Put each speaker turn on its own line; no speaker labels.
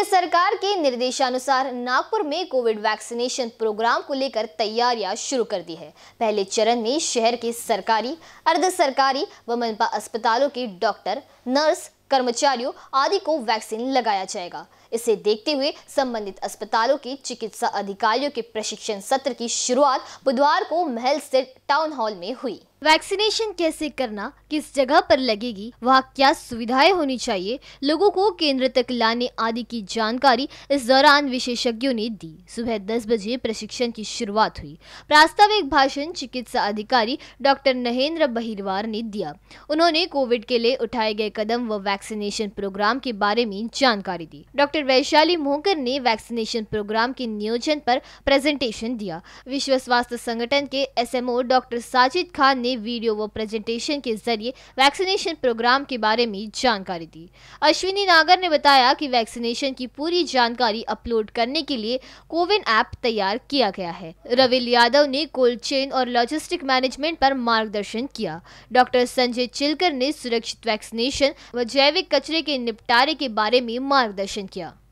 केंद्र सरकार के निर्देशानुसार नागपुर में कोविड वैक्सीनेशन प्रोग्राम को लेकर तैयारियां शुरू कर दी है पहले चरण में शहर के सरकारी अर्ध सरकारी व मनपा अस्पतालों के डॉक्टर नर्स कर्मचारियों आदि को वैक्सीन लगाया जाएगा इसे देखते हुए संबंधित अस्पतालों के चिकित्सा अधिकारियों के प्रशिक्षण सत्र की शुरुआत बुधवार को महल स्थित टाउन हॉल में हुई वैक्सीनेशन कैसे करना किस जगह पर लगेगी वहाँ क्या सुविधाएं होनी चाहिए लोगों को केंद्र तक लाने आदि की जानकारी इस दौरान विशेषज्ञों ने दी सुबह 10 बजे प्रशिक्षण की शुरुआत हुई प्रास्ताविक भाषण चिकित्सा अधिकारी डॉक्टर नहेंद्र बहिरवार ने दिया उन्होंने कोविड के लिए उठाए गए कदम व वैक्सीन वैक्सीनेशन प्रोग्राम के बारे में जानकारी दी डॉक्टर वैशाली मोहकर ने वैक्सीनेशन प्रोग्राम के नियोजन पर प्रेजेंटेशन दिया विश्व स्वास्थ्य संगठन के एसएमओ डॉक्टर साजिद खान ने वीडियो व प्रेजेंटेशन के जरिए वैक्सीनेशन प्रोग्राम के बारे में जानकारी दी अश्विनी नागर ने बताया की वैक्सीनेशन की पूरी जानकारी अपलोड करने के लिए कोविन ऐप तैयार किया गया है रविल यादव ने कोल्ड चेन और लॉजिस्टिक मैनेजमेंट पर मार्गदर्शन किया डॉक्टर संजय चिलकर ने सुरक्षित वैक्सीनेशन व जैव जैविक कचरे के निपटारे के बारे में मार्गदर्शन किया